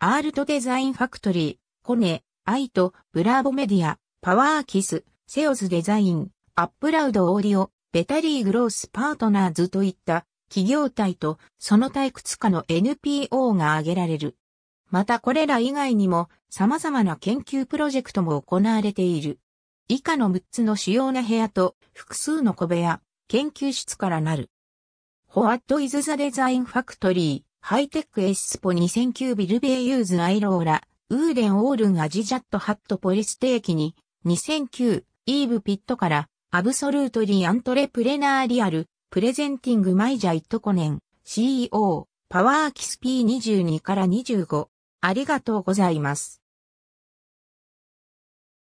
アールトデザインファクトリー、コネ、アイト、ブラーボメディア、パワーキス、セオスデザイン、アップラウドオーディオ、ベタリーグロースパートナーズといった企業体とその退屈つかの NPO が挙げられる。またこれら以外にも様々な研究プロジェクトも行われている。以下の6つの主要な部屋と複数の小部屋、研究室からなる。What is the Design Factory? ハイテックエスポ2009ビルベイユーズアイローラ、ウーデンオールンアジジャットハットポリステーキに、2009イーブピットから、アブソルートリーアントレプレナーリアル、プレゼンティングマイジャイットコネン、CEO、パワーキス P22 から25。ありがとうございます。